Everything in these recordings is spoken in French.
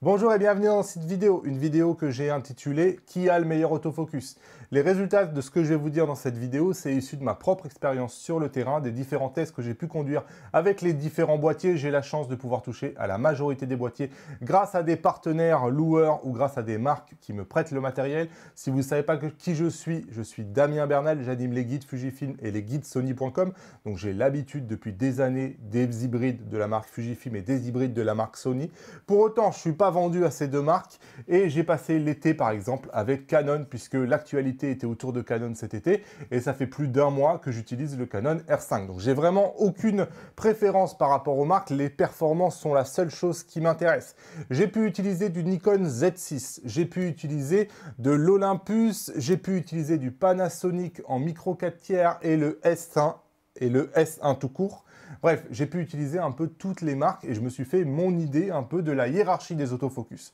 Bonjour et bienvenue dans cette vidéo, une vidéo que j'ai intitulée « Qui a le meilleur autofocus ?». Les résultats de ce que je vais vous dire dans cette vidéo, c'est issu de ma propre expérience sur le terrain, des différents tests que j'ai pu conduire avec les différents boîtiers. J'ai la chance de pouvoir toucher à la majorité des boîtiers grâce à des partenaires loueurs ou grâce à des marques qui me prêtent le matériel. Si vous ne savez pas qui je suis, je suis Damien Bernal, j'anime les guides Fujifilm et les guides Sony.com. Donc j'ai l'habitude depuis des années des hybrides de la marque Fujifilm et des hybrides de la marque Sony. Pour autant, je ne suis pas vendu à ces deux marques et j'ai passé l'été par exemple avec Canon puisque l'actualité était autour de Canon cet été et ça fait plus d'un mois que j'utilise le Canon R5. Donc j'ai vraiment aucune préférence par rapport aux marques, les performances sont la seule chose qui m'intéresse. J'ai pu utiliser du Nikon Z6, j'ai pu utiliser de l'Olympus, j'ai pu utiliser du Panasonic en micro 4 tiers et le S1 et le S1 tout court. Bref, j'ai pu utiliser un peu toutes les marques et je me suis fait mon idée un peu de la hiérarchie des autofocus.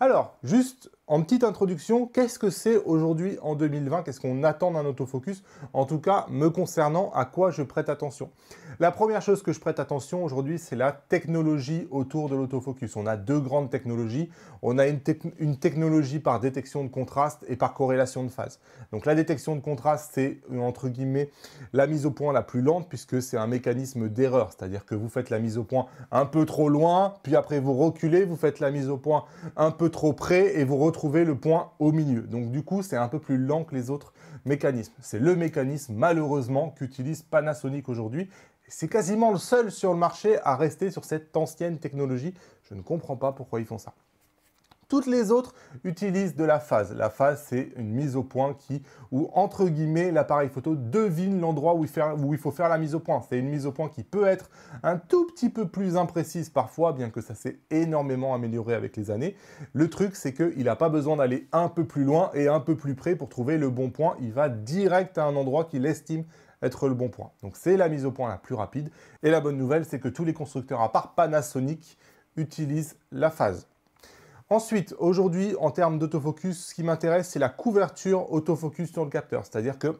Alors, juste en petite introduction, qu'est-ce que c'est aujourd'hui en 2020 Qu'est-ce qu'on attend d'un autofocus En tout cas, me concernant, à quoi je prête attention La première chose que je prête attention aujourd'hui, c'est la technologie autour de l'autofocus. On a deux grandes technologies. On a une, technologie par détection de contraste et par corrélation de phase. Donc la détection de contraste, c'est euh, entre guillemets la mise au point la plus lente puisque c'est un mécanisme d'erreur. C'est-à-dire que vous faites la mise au point un peu trop loin, puis après vous reculez, vous faites la mise au point un peu trop près et vous trouver le point au milieu. Donc du coup, c'est un peu plus lent que les autres mécanismes. C'est le mécanisme, malheureusement, qu'utilise Panasonic aujourd'hui. C'est quasiment le seul sur le marché à rester sur cette ancienne technologie. Je ne comprends pas pourquoi ils font ça. Toutes les autres utilisent de la phase. La phase, c'est une mise au point qui, ou entre guillemets, l'appareil photo devine l'endroit où, où, il faut faire la mise au point. C'est une mise au point qui peut être un tout petit peu plus imprécise parfois, bien que ça s'est énormément amélioré avec les années. Le truc, c'est qu'il n'a pas besoin d'aller un peu plus loin et un peu plus près pour trouver le bon point. Il va direct à un endroit qu'il estime être le bon point. Donc c'est la mise au point la plus rapide. Et la bonne nouvelle, c'est que tous les constructeurs, à part Panasonic, utilisent la phase. Ensuite, aujourd'hui, en termes d'autofocus, ce qui m'intéresse, c'est la couverture autofocus sur le capteur. C'est-à-dire que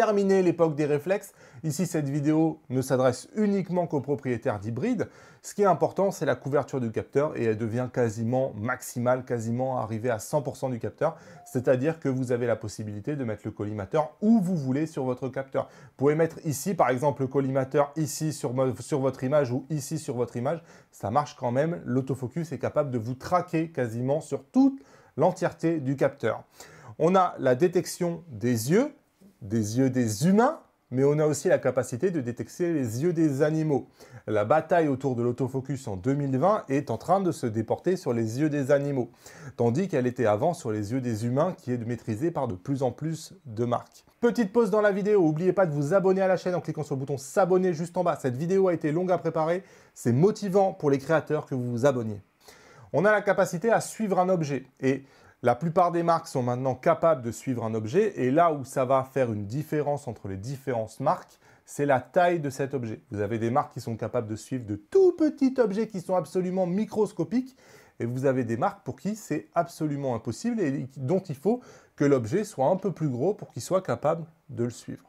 terminé l'époque des réflexes. Ici, cette vidéo ne s'adresse uniquement qu'aux propriétaires d'hybrides. Ce qui est important, c'est la couverture du capteur et elle devient quasiment maximale, quasiment arrivée à 100% du capteur. C'est-à-dire que vous avez la possibilité de mettre le collimateur où vous voulez sur votre capteur. Vous pouvez mettre ici, par exemple, le collimateur ici sur, sur votre image ou ici sur votre image. Ça marche quand même. L'autofocus est capable de vous traquer quasiment sur toute l'entièreté du capteur. On a la détection des yeux des yeux des humains, mais on a aussi la capacité de détecter les yeux des animaux. La bataille autour de l'autofocus en 2020 est en train de se déporter sur les yeux des animaux, tandis qu'elle était avant sur les yeux des humains qui est maîtrisée par de plus en plus de marques. Petite pause dans la vidéo, n'oubliez pas de vous abonner à la chaîne en cliquant sur le bouton s'abonner juste en bas. Cette vidéo a été longue à préparer, c'est motivant pour les créateurs que vous vous abonniez. On a la capacité à suivre un objet et la plupart des marques sont maintenant capables de suivre un objet et là où ça va faire une différence entre les différentes marques, c'est la taille de cet objet. Vous avez des marques qui sont capables de suivre de tout petits objets qui sont absolument microscopiques et vous avez des marques pour qui c'est absolument impossible et dont il faut que l'objet soit un peu plus gros pour qu'il soit capable de le suivre.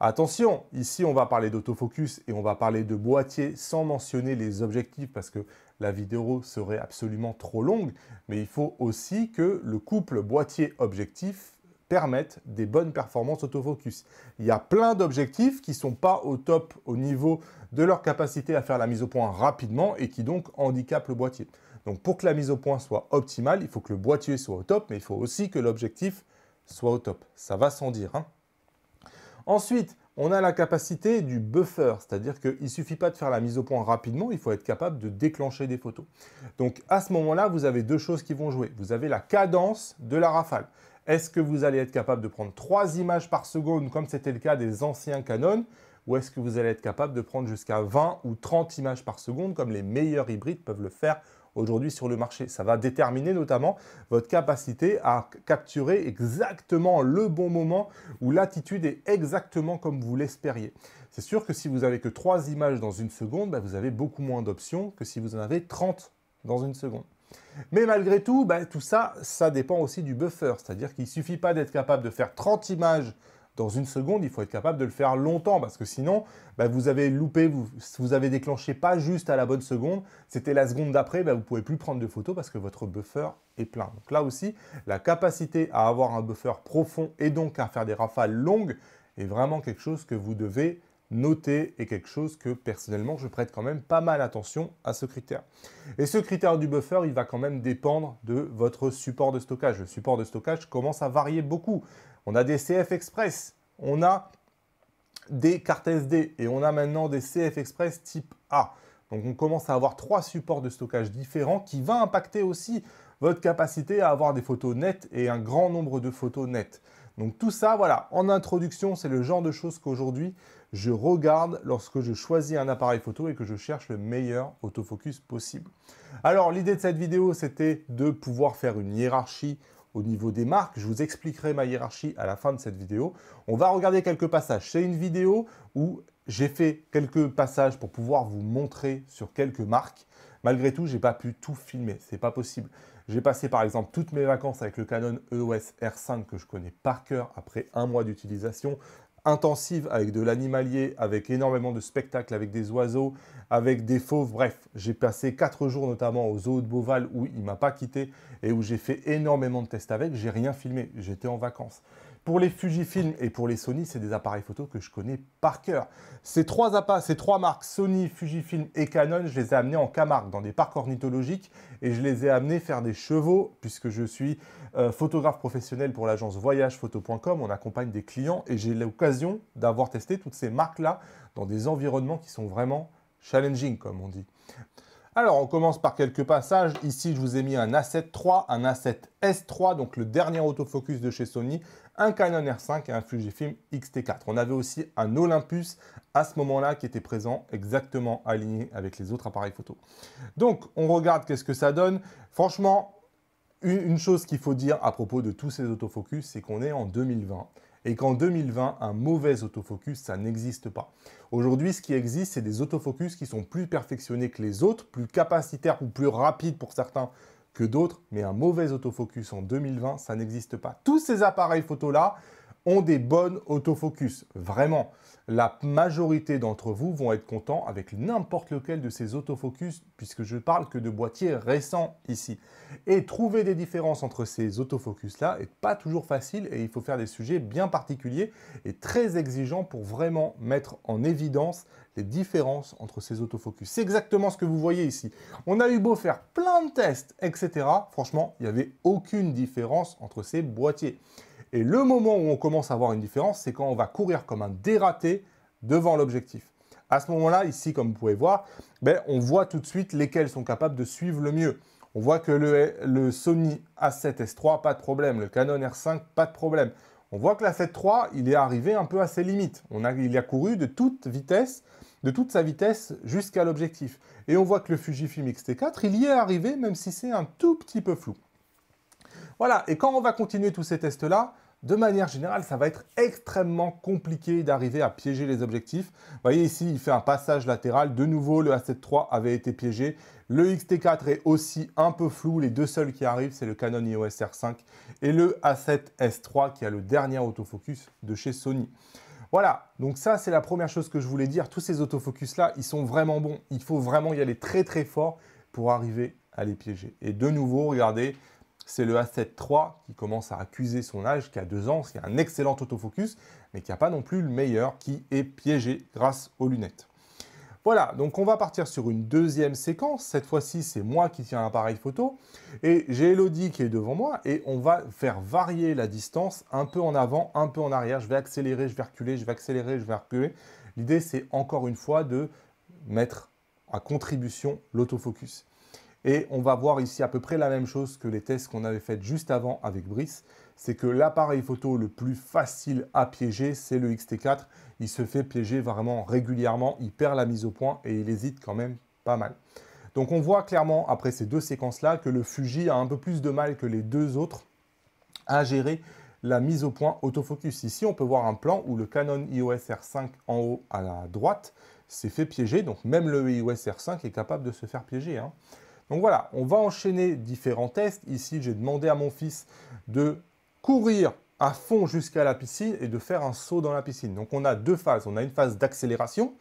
Attention, ici on va parler d'autofocus et on va parler de boîtier sans mentionner les objectifs parce que la vidéo serait absolument trop longue, mais il faut aussi que le couple boîtier-objectif permette des bonnes performances autofocus. Il y a plein d'objectifs qui ne sont pas au top au niveau de leur capacité à faire la mise au point rapidement et qui donc handicapent le boîtier. Donc pour que la mise au point soit optimale, il faut que le boîtier soit au top, mais il faut aussi que l'objectif soit au top. Ça va sans dire. Hein. Ensuite, on a la capacité du buffer, c'est-à-dire qu'il ne suffit pas de faire la mise au point rapidement, il faut être capable de déclencher des photos. Donc à ce moment-là, vous avez deux choses qui vont jouer. Vous avez la cadence de la rafale. Est-ce que vous allez être capable de prendre trois images par seconde comme c'était le cas des anciens Canon ou est-ce que vous allez être capable de prendre jusqu'à 20 ou 30 images par seconde comme les meilleurs hybrides peuvent le faire aujourd'hui sur le marché. Ça va déterminer notamment votre capacité à capturer exactement le bon moment où l'attitude est exactement comme vous l'espériez. C'est sûr que si vous avez que 3 images dans une seconde, bah, vous avez beaucoup moins d'options que si vous en avez 30 dans une seconde. Mais malgré tout, bah, tout ça, ça dépend aussi du buffer. C'est-à-dire qu'il ne suffit pas d'être capable de faire 30 images dans une seconde, il faut être capable de le faire longtemps parce que sinon, bah, vous avez loupé, vous, avez déclenché pas juste à la bonne seconde, c'était la seconde d'après, bah, vous ne pouvez plus prendre de photos parce que votre buffer est plein. Donc là aussi, la capacité à avoir un buffer profond et donc à faire des rafales longues est vraiment quelque chose que vous devez noter et quelque chose que personnellement je prête quand même pas mal attention à ce critère. Et ce critère du buffer, il va quand même dépendre de votre support de stockage. Le support de stockage commence à varier beaucoup on a des CF Express, on a des cartes SD et on a maintenant des CF Express type A. Donc on commence à avoir trois supports de stockage différents qui va impacter aussi votre capacité à avoir des photos nettes et un grand nombre de photos nettes. Donc tout ça, voilà, en introduction, c'est le genre de choses qu'aujourd'hui je regarde lorsque je choisis un appareil photo et que je cherche le meilleur autofocus possible. Alors l'idée de cette vidéo, c'était de pouvoir faire une hiérarchie au niveau des marques. Je vous expliquerai ma hiérarchie à la fin de cette vidéo. On va regarder quelques passages. C'est une vidéo où j'ai fait quelques passages pour pouvoir vous montrer sur quelques marques. Malgré tout, j'ai pas pu tout filmer, c'est pas possible. J'ai passé par exemple toutes mes vacances avec le Canon EOS R5 que je connais par cœur après un mois d'utilisation intensive avec de l'animalier, avec énormément de spectacles, avec des oiseaux, avec des fauves. Bref, j'ai passé quatre jours notamment au zoo de Beauval où il ne m'a pas quitté et où j'ai fait énormément de tests avec. J'ai rien filmé, j'étais en vacances. Pour les Fujifilm et pour les Sony, c'est des appareils photo que je connais par cœur. Ces trois, ces trois marques, Sony, Fujifilm et Canon, je les ai amenés en Camargue, dans des parcs ornithologiques, et je les ai amenés faire des chevaux, puisque je suis euh, photographe professionnel pour l'agence voyagephoto.com, on accompagne des clients, et j'ai l'occasion d'avoir testé toutes ces marques-là dans des environnements qui sont vraiment challenging, comme on dit. Alors, on commence par quelques passages. Ici, je vous ai mis un A7 un A7S3, donc le dernier autofocus de chez Sony, un Canon R5 et un Fujifilm X-T4. On avait aussi un Olympus à ce moment-là qui était présent exactement aligné avec les autres appareils photo. Donc, on regarde qu'est-ce que ça donne. Franchement, une chose qu'il faut dire à propos de tous ces autofocus, c'est qu'on est en 2020 et qu'en 2020, un mauvais autofocus, ça n'existe pas. Aujourd'hui, ce qui existe, c'est des autofocus qui sont plus perfectionnés que les autres, plus capacitaires ou plus rapides pour certains que d'autres, mais un mauvais autofocus en 2020, ça n'existe pas. Tous ces appareils photo-là, ont des bonnes autofocus. Vraiment, la majorité d'entre vous vont être contents avec n'importe lequel de ces autofocus, puisque je parle que de boîtiers récents ici. Et trouver des différences entre ces autofocus-là est pas toujours facile et il faut faire des sujets bien particuliers et très exigeants pour vraiment mettre en évidence les différences entre ces autofocus. C'est exactement ce que vous voyez ici. On a eu beau faire plein de tests, etc. Franchement, il n'y avait aucune différence entre ces boîtiers. Et le moment où on commence à voir une différence, c'est quand on va courir comme un dératé devant l'objectif. À ce moment-là, ici, comme vous pouvez voir, ben, on voit tout de suite lesquels sont capables de suivre le mieux. On voit que le, Sony A7S3, pas de problème. Le Canon R5, pas de problème. On voit que l'A7 III, il est arrivé un peu à ses limites. On a, il a couru de toute vitesse, de toute sa vitesse jusqu'à l'objectif. Et on voit que le Fujifilm X-T4, il y est arrivé, même si c'est un tout petit peu flou. Voilà, et quand on va continuer tous ces tests-là, de manière générale, ça va être extrêmement compliqué d'arriver à piéger les objectifs. Vous voyez ici, il fait un passage latéral. De nouveau, le A7 III avait été piégé. Le XT4 est aussi un peu flou. Les deux seuls qui arrivent, c'est le Canon EOS R5 et le A7S 3 qui a le dernier autofocus de chez Sony. Voilà, donc ça c'est la première chose que je voulais dire. Tous ces autofocus-là, ils sont vraiment bons. Il faut vraiment y aller très très fort pour arriver à les piéger. Et de nouveau, regardez, c'est le A7 III qui commence à accuser son âge, qui a deux ans, qui a un excellent autofocus, mais qui n'a pas non plus le meilleur, qui est piégé grâce aux lunettes. Voilà, donc on va partir sur une deuxième séquence. Cette fois-ci, c'est moi qui tiens l'appareil photo. Et j'ai Elodie qui est devant moi et on va faire varier la distance un peu en avant, un peu en arrière. Je vais accélérer, je vais reculer, je vais accélérer, je vais reculer. L'idée, c'est encore une fois de mettre à contribution l'autofocus. Et on va voir ici à peu près la même chose que les tests qu'on avait fait juste avant avec Brice. C'est que l'appareil photo le plus facile à piéger, c'est le X-T4. Il se fait piéger vraiment régulièrement, il perd la mise au point et il hésite quand même pas mal. Donc on voit clairement après ces deux séquences-là que le Fuji a un peu plus de mal que les deux autres à gérer la mise au point autofocus. Ici, on peut voir un plan où le Canon iOS R5 en haut à la droite s'est fait piéger. Donc même le iOS R5 est capable de se faire piéger. Hein. Donc voilà, on va enchaîner différents tests. Ici, j'ai demandé à mon fils de courir à fond jusqu'à la piscine et de faire un saut dans la piscine. Donc on a deux phases. On a une phase d'accélération,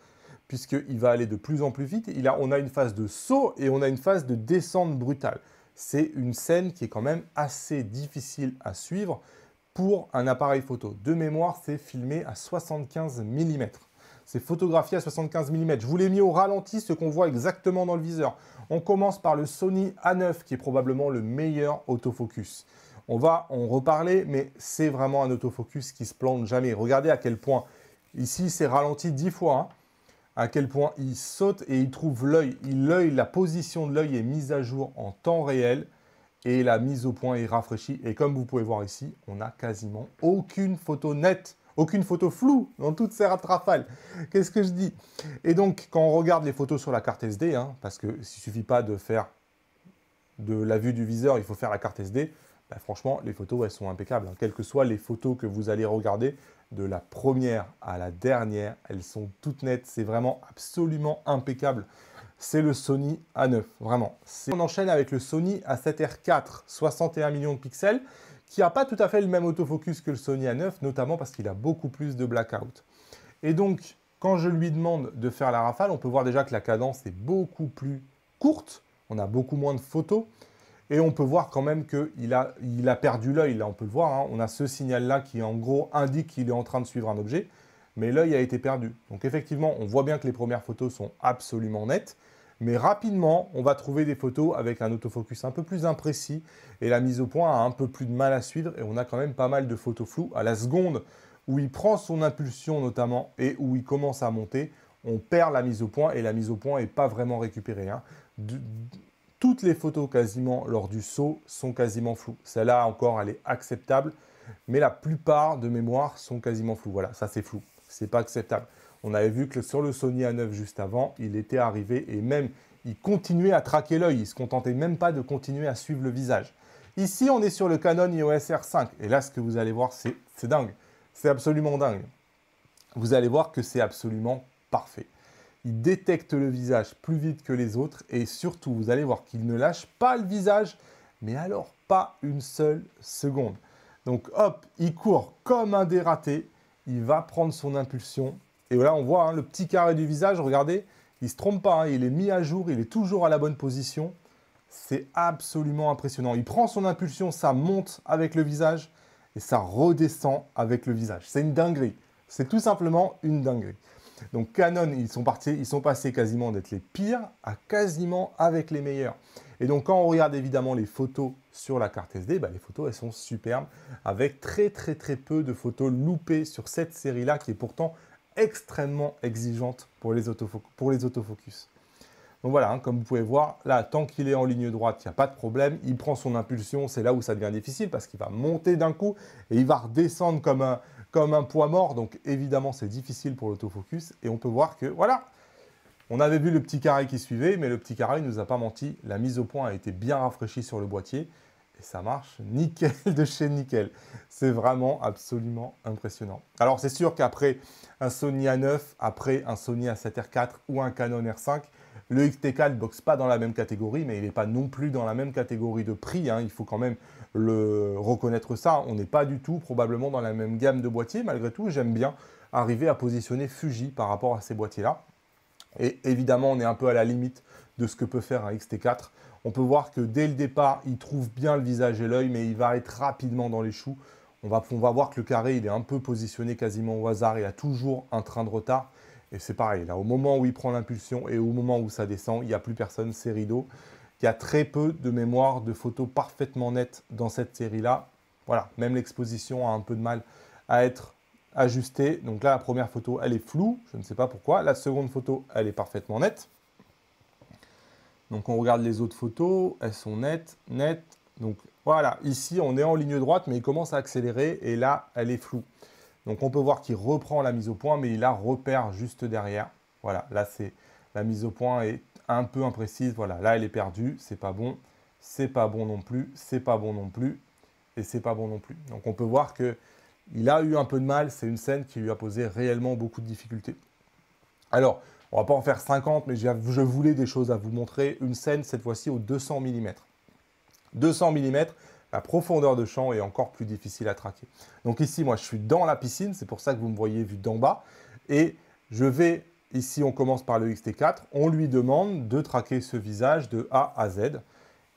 puisqu'il va aller de plus en plus vite. on a une phase de saut et on a une phase de descente brutale. C'est une scène qui est quand même assez difficile à suivre pour un appareil photo. De mémoire, c'est filmé à 75 mm. C'est photographié à 75 mm. Je vous l'ai mis au ralenti, ce qu'on voit exactement dans le viseur. On commence par le Sony A9 qui est probablement le meilleur autofocus. On va en reparler, mais c'est vraiment un autofocus qui se plante jamais. Regardez à quel point, ici c'est ralenti 10 fois, hein. à quel point il saute et il trouve l'œil. L'œil, la position de l'œil est mise à jour en temps réel et la mise au point est rafraîchie. Et comme vous pouvez voir ici, on n'a quasiment aucune photo nette. Aucune photo floue dans toutes ces rafales. Qu'est-ce que je dis Et donc, quand on regarde les photos sur la carte SD, hein, parce que ne suffit pas de faire de la vue du viseur, il faut faire la carte SD, bah, franchement, les photos, elles sont impeccables. Hein. Quelles que soient les photos que vous allez regarder, de la première à la dernière, elles sont toutes nettes. C'est vraiment absolument impeccable. C'est le Sony A9, vraiment. On enchaîne avec le Sony A7R4, 61 millions de pixels qui n'a pas tout à fait le même autofocus que le Sony A9, notamment parce qu'il a beaucoup plus de blackout. Et donc, quand je lui demande de faire la rafale, on peut voir déjà que la cadence est beaucoup plus courte, on a beaucoup moins de photos, et on peut voir quand même qu'il a, il a perdu l'œil, là on peut le voir, hein. on a ce signal-là qui en gros indique qu'il est en train de suivre un objet, mais l'œil a été perdu. Donc effectivement, on voit bien que les premières photos sont absolument nettes, mais rapidement, on va trouver des photos avec un autofocus un peu plus imprécis et la mise au point a un peu plus de mal à suivre et on a quand même pas mal de photos floues à la seconde où il prend son impulsion notamment et où il commence à monter, on perd la mise au point et la mise au point n'est pas vraiment récupérée. Hein. toutes les photos quasiment lors du saut sont quasiment floues. Celle-là encore, elle est acceptable, mais la plupart de mémoire sont quasiment floues. Voilà, ça c'est flou, c'est pas acceptable. On avait vu que sur le Sony A9 juste avant, il était arrivé et même il continuait à traquer l'œil, il se contentait même pas de continuer à suivre le visage. Ici, on est sur le Canon iOS R5 et là, ce que vous allez voir, c'est dingue, c'est absolument dingue. Vous allez voir que c'est absolument parfait. Il détecte le visage plus vite que les autres et surtout, vous allez voir qu'il ne lâche pas le visage, mais alors pas une seule seconde. Donc hop, il court comme un dératé, il va prendre son impulsion et voilà, on voit hein, le petit carré du visage, regardez, il ne se trompe pas, hein, il est mis à jour, il est toujours à la bonne position. C'est absolument impressionnant. Il prend son impulsion, ça monte avec le visage et ça redescend avec le visage. C'est une dinguerie. C'est tout simplement une dinguerie. Donc Canon, ils sont, partis, ils sont passés quasiment d'être les pires à quasiment avec les meilleurs. Et donc quand on regarde évidemment les photos sur la carte SD, bah, les photos elles sont superbes avec très très très peu de photos loupées sur cette série là qui est pourtant extrêmement exigeante pour les, pour les autofocus. Donc voilà, hein, comme vous pouvez voir, là, tant qu'il est en ligne droite, il n'y a pas de problème. Il prend son impulsion, c'est là où ça devient difficile parce qu'il va monter d'un coup et il va redescendre comme un, comme un poids mort. Donc évidemment, c'est difficile pour l'autofocus. Et on peut voir que, voilà, on avait vu le petit carré qui suivait, mais le petit carré ne nous a pas menti. La mise au point a été bien rafraîchie sur le boîtier. Et ça marche nickel de chez nickel. C'est vraiment absolument impressionnant. Alors c'est sûr qu'après un Sony A9, après un Sony A7R4 ou un Canon R5, le XT4 ne boxe pas dans la même catégorie, mais il n'est pas non plus dans la même catégorie de prix. Hein. Il faut quand même le reconnaître ça. On n'est pas du tout probablement dans la même gamme de boîtiers. Malgré tout, j'aime bien arriver à positionner Fuji par rapport à ces boîtiers-là. Et évidemment, on est un peu à la limite de ce que peut faire un XT4. On peut voir que dès le départ, il trouve bien le visage et l'œil, mais il va être rapidement dans les choux. On va, voir que le carré, il est un peu positionné quasiment au hasard. Il a toujours un train de retard. Et c'est pareil, là, au moment où il prend l'impulsion et au moment où ça descend, il n'y a plus personne, c'est rideau. Il y a très peu de mémoire de photos parfaitement nettes dans cette série-là. Voilà, même l'exposition a un peu de mal à être ajustée. Donc là, la première photo, elle est floue, je ne sais pas pourquoi. La seconde photo, elle est parfaitement nette. Donc on regarde les autres photos, elles sont nettes, nettes. Donc voilà, ici on est en ligne droite, mais il commence à accélérer et là elle est floue. Donc on peut voir qu'il reprend la mise au point, mais il la repère juste derrière. Voilà, là c'est la mise au point est un peu imprécise. Voilà, là elle est perdue, c'est pas bon, c'est pas bon non plus, c'est pas bon non plus et c'est pas bon non plus. Donc on peut voir que il a eu un peu de mal, c'est une scène qui lui a posé réellement beaucoup de difficultés. Alors, on va pas en faire 50, mais je voulais des choses à vous montrer. Une scène, cette fois-ci, au 200 mm. 200 mm, la profondeur de champ est encore plus difficile à traquer. Donc ici, moi, je suis dans la piscine. C'est pour ça que vous me voyez vu d'en bas. Et je vais, ici, on commence par le XT4. On lui demande de traquer ce visage de A à Z.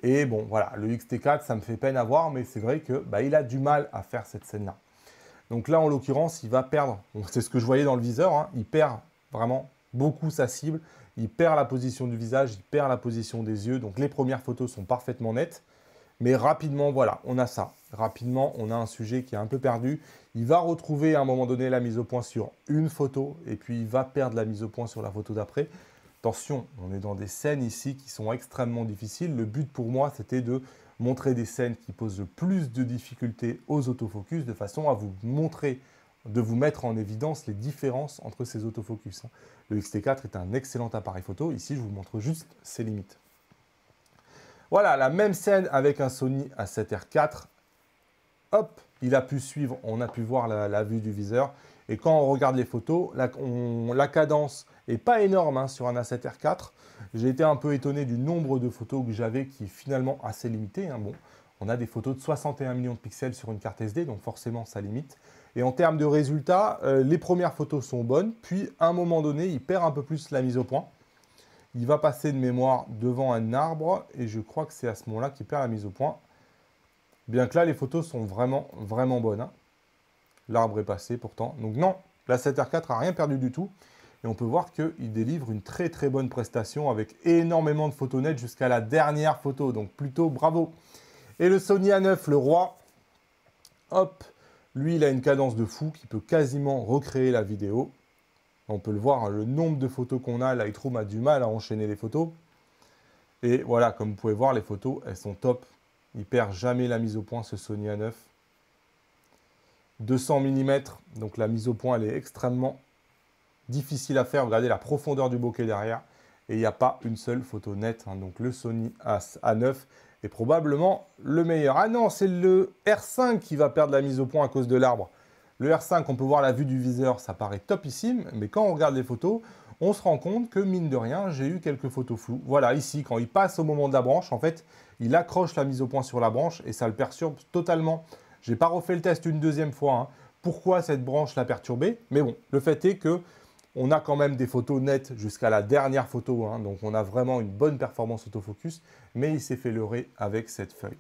Et bon, voilà, le XT4, ça me fait peine à voir, mais c'est vrai que bah, il a du mal à faire cette scène-là. Donc là, en l'occurrence, il va perdre. C'est ce que je voyais dans le viseur. Hein. il perd vraiment beaucoup sa cible. Il perd la position du visage, il perd la position des yeux. Donc les premières photos sont parfaitement nettes. Mais rapidement, voilà, on a ça. Rapidement, on a un sujet qui est un peu perdu. Il va retrouver à un moment donné la mise au point sur une photo et puis il va perdre la mise au point sur la photo d'après. Attention, on est dans des scènes ici qui sont extrêmement difficiles. Le but pour moi, c'était de montrer des scènes qui posent le plus de difficultés aux autofocus de façon à vous montrer de vous mettre en évidence les différences entre ces autofocus. Hein. Le xt 4 est un excellent appareil photo. Ici, je vous montre juste ses limites. Voilà, la même scène avec un Sony A7R4. Hop, il a pu suivre, on a pu voir la, vue du viseur. Et quand on regarde les photos, la, cadence n'est pas énorme hein, sur un A7R4. J'ai été un peu étonné du nombre de photos que j'avais qui est finalement assez limité. Hein. Bon, on a des photos de 61 millions de pixels sur une carte SD, donc forcément ça limite. Et en termes de résultats, euh, les premières photos sont bonnes, puis à un moment donné, il perd un peu plus la mise au point. Il va passer de mémoire devant un arbre, et je crois que c'est à ce moment-là qu'il perd la mise au point. Bien que là, les photos sont vraiment, vraiment bonnes. Hein. L'arbre est passé pourtant. Donc non, la 7R4 n'a rien perdu du tout. Et on peut voir qu'il délivre une très très bonne prestation avec énormément de photos nettes jusqu'à la dernière photo. Donc plutôt bravo. Et le Sony A9, le roi, hop, lui, il a une cadence de fou qui peut quasiment recréer la vidéo. On peut le voir, hein, le nombre de photos qu'on a, Lightroom a du mal à enchaîner les photos. Et voilà, comme vous pouvez voir, les photos, elles sont top. Il perd jamais la mise au point, ce Sony A9. 200 mm, donc la mise au point, elle est extrêmement difficile à faire. Regardez la profondeur du bokeh derrière. Et il n'y a pas une seule photo nette. Hein. Donc le Sony A9 et probablement le meilleur. Ah non, c'est le R5 qui va perdre la mise au point à cause de l'arbre. Le R5, on peut voir la vue du viseur, ça paraît topissime, mais quand on regarde les photos, on se rend compte que, mine de rien, j'ai eu quelques photos floues. Voilà, ici, quand il passe au moment de la branche, en fait, il accroche la mise au point sur la branche et ça le perturbe totalement. J'ai pas refait le test une deuxième fois. Hein. Pourquoi cette branche l'a perturbé Mais bon, le fait est que on a quand même des photos nettes jusqu'à la dernière photo, hein, donc on a vraiment une bonne performance autofocus, mais il s'est fait leurrer avec cette feuille.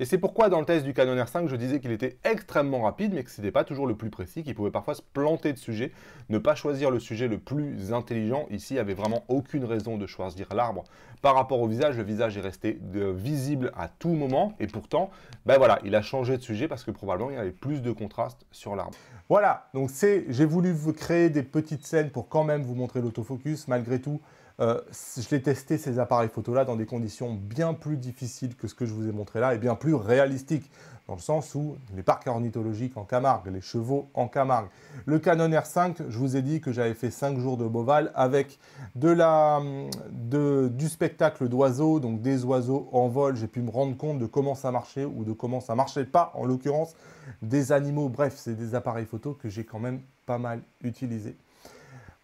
Et c'est pourquoi dans le test du Canon R5, je disais qu'il était extrêmement rapide, mais que ce n'était pas toujours le plus précis, qu'il pouvait parfois se planter de sujet, ne pas choisir le sujet le plus intelligent. Ici, il n'y avait vraiment aucune raison de choisir l'arbre. Par rapport au visage, le visage est resté euh, visible à tout moment, et pourtant, ben voilà, il a changé de sujet parce que probablement il y avait plus de contraste sur l'arbre. Voilà, donc c'est, j'ai voulu vous créer des petites scènes pour quand même vous montrer l'autofocus, malgré tout. Euh, je testé ces appareils photo-là dans des conditions bien plus difficiles que ce que je vous ai montré là et bien plus réalistiques, dans le sens où les parcs ornithologiques en Camargue, les chevaux en Camargue. Le Canon R5, je vous ai dit que j'avais fait 5 jours de Boval avec de du spectacle d'oiseaux, donc des oiseaux en vol. J'ai pu me rendre compte de comment ça marchait ou de comment ça marchait pas, en l'occurrence, des animaux. Bref, c'est des appareils photo que j'ai quand même pas mal utilisés.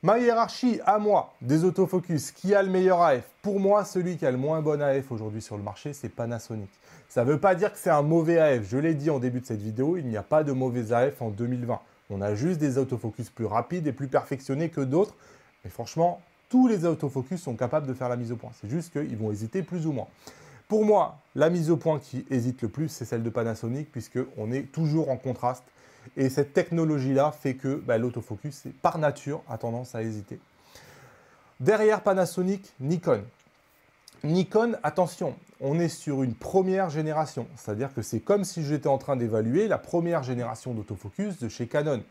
Ma hiérarchie à moi des autofocus, qui a le meilleur AF Pour moi, celui qui a le moins bon AF aujourd'hui sur le marché, c'est Panasonic. Ça ne veut pas dire que c'est un mauvais AF. Je l'ai dit en début de cette vidéo, il n'y a pas de mauvais AF en 2020. On a juste des autofocus plus rapides et plus perfectionnés que d'autres. Mais franchement, tous les autofocus sont capables de faire la mise au point. C'est juste qu'ils vont hésiter plus ou moins. Pour moi, la mise au point qui hésite le plus, c'est celle de Panasonic, puisqu'on est toujours en contraste et cette technologie-là fait que bah, l'autofocus, par nature, a tendance à hésiter. Derrière Panasonic, Nikon. Nikon, attention, on est sur une première génération. C'est-à-dire que c'est comme si j'étais en train d'évaluer la première génération d'autofocus de chez Canon.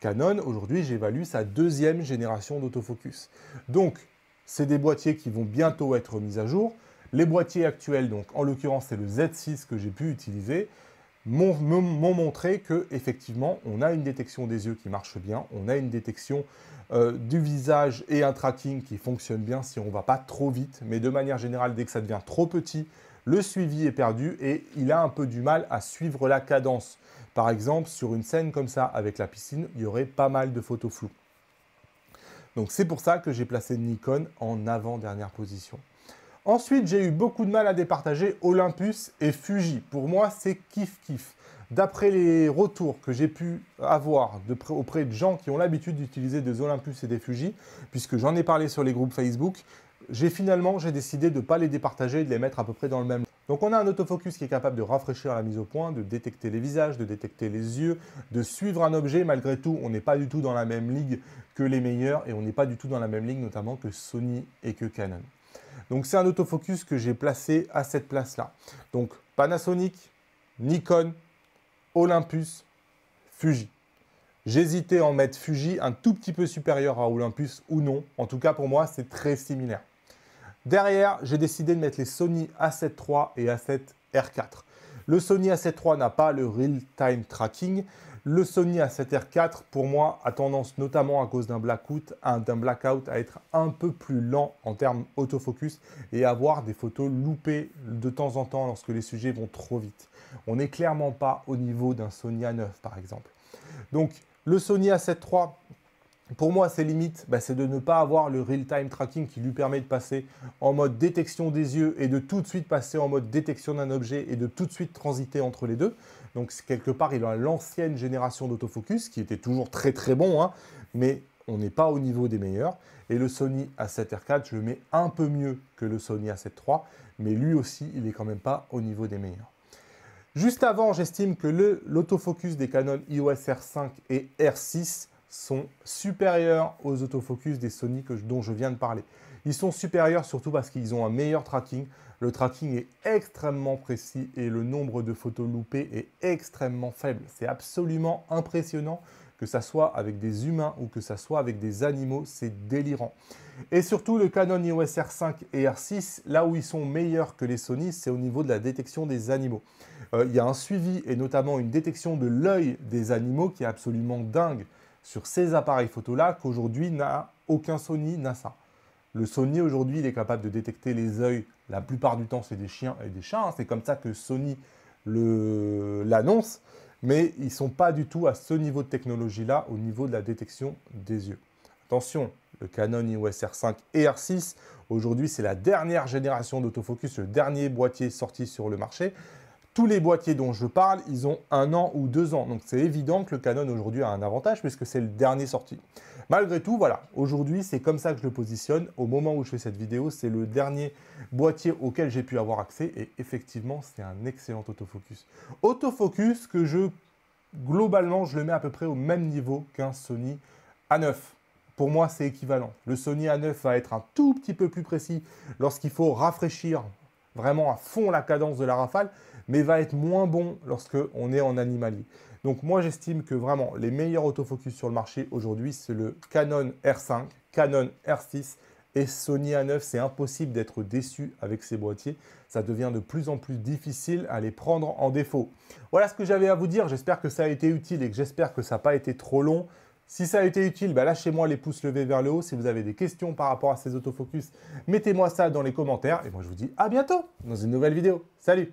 Canon, aujourd'hui, j'évalue sa deuxième génération d'autofocus. Donc, c'est des boîtiers qui vont bientôt être mis à jour. Les boîtiers actuels, donc en l'occurrence, c'est le Z6 que j'ai pu utiliser m'ont montré que effectivement on a une détection des yeux qui marche bien, on a une détection euh, du visage et un tracking qui fonctionne bien si on ne va pas trop vite, mais de manière générale dès que ça devient trop petit, le suivi est perdu et il a un peu du mal à suivre la cadence. Par exemple, sur une scène comme ça avec la piscine, il y aurait pas mal de photos floues. Donc c'est pour ça que j'ai placé Nikon en avant-dernière position. Ensuite, j'ai eu beaucoup de mal à départager Olympus et Fuji. Pour moi, c'est kiff-kiff. D'après les retours que j'ai pu avoir auprès de gens qui ont l'habitude d'utiliser des Olympus et des Fuji, puisque j'en ai parlé sur les groupes Facebook, j'ai finalement j'ai décidé de ne pas les départager et de les mettre à peu près dans le même. Donc on a un autofocus qui est capable de rafraîchir la mise au point, de détecter les visages, de détecter les yeux, de suivre un objet. Malgré tout, on n'est pas du tout dans la même ligue que les meilleurs et on n'est pas du tout dans la même ligue notamment que Sony et que Canon. Donc c'est un autofocus que j'ai placé à cette place-là. Donc Panasonic, Nikon, Olympus, Fuji. J'hésitais à en mettre Fuji un tout petit peu supérieur à Olympus ou non. En tout cas, pour moi, c'est très similaire. Derrière, j'ai décidé de mettre les Sony A7 III et A7 R4. Le Sony A7 III n'a pas le real-time tracking, le Sony A7R4, pour moi, a tendance, notamment à cause d'un blackout, d'un blackout, à être un peu plus lent en termes autofocus et avoir des photos loupées de temps en temps lorsque les sujets vont trop vite. On n'est clairement pas au niveau d'un Sony A9, par exemple. Donc, le Sony A7 III, pour moi, ses limites, bah, c'est de ne pas avoir le real-time tracking qui lui permet de passer en mode détection des yeux et de tout de suite passer en mode détection d'un objet et de tout de suite transiter entre les deux. Donc quelque part, il a l'ancienne génération d'autofocus qui était toujours très très bon, hein, mais on n'est pas au niveau des meilleurs. Et le Sony A7R4, je le mets un peu mieux que le Sony A7 III, mais lui aussi, il n'est quand même pas au niveau des meilleurs. Juste avant, j'estime que l'autofocus des Canon iOS R5 et R6 sont supérieurs aux autofocus des Sony dont je viens de parler. Ils sont supérieurs surtout parce qu'ils ont un meilleur tracking, le tracking est extrêmement précis et le nombre de photos loupées est extrêmement faible. C'est absolument impressionnant que ça soit avec des humains ou que ça soit avec des animaux, c'est délirant. Et surtout, le Canon EOS R5 et R6, là où ils sont meilleurs que les Sony, c'est au niveau de la détection des animaux. Euh, il y a un suivi et notamment une détection de l'œil des animaux qui est absolument dingue sur ces appareils photo là qu'aujourd'hui n'a aucun Sony n'a ça. Le Sony aujourd'hui, il est capable de détecter les œils la plupart du temps, c'est des chiens et des chats. Hein. C'est comme ça que Sony l'annonce. Mais ils ne sont pas du tout à ce niveau de technologie-là, au niveau de la détection des yeux. Attention, le Canon iOS R5 et R6, aujourd'hui, c'est la dernière génération d'autofocus, le dernier boîtier sorti sur le marché. Tous les boîtiers dont je parle, ils ont un an ou deux ans. Donc c'est évident que le Canon aujourd'hui a un avantage puisque c'est le dernier sorti. Malgré tout, voilà, aujourd'hui c'est comme ça que je le positionne. Au moment où je fais cette vidéo, c'est le dernier boîtier auquel j'ai pu avoir accès et effectivement c'est un excellent autofocus. Autofocus que je, globalement, je le mets à peu près au même niveau qu'un Sony A9 pour moi, c'est équivalent. Le Sony A9 va être un tout petit peu plus précis lorsqu'il faut rafraîchir vraiment à fond la cadence de la rafale, mais va être moins bon lorsque on est en animalier. Donc moi j'estime que vraiment les meilleurs autofocus sur le marché aujourd'hui, c'est le Canon R5, Canon R6 et Sony A9. C'est impossible d'être déçu avec ces boîtiers. Ça devient de plus en plus difficile à les prendre en défaut. Voilà ce que j'avais à vous dire. J'espère que ça a été utile et que j'espère que ça n'a pas été trop long. Si ça a été utile, bah, lâchez-moi les pouces levés vers le haut. Si vous avez des questions par rapport à ces autofocus, mettez-moi ça dans les commentaires. Et moi, je vous dis à bientôt dans une nouvelle vidéo. Salut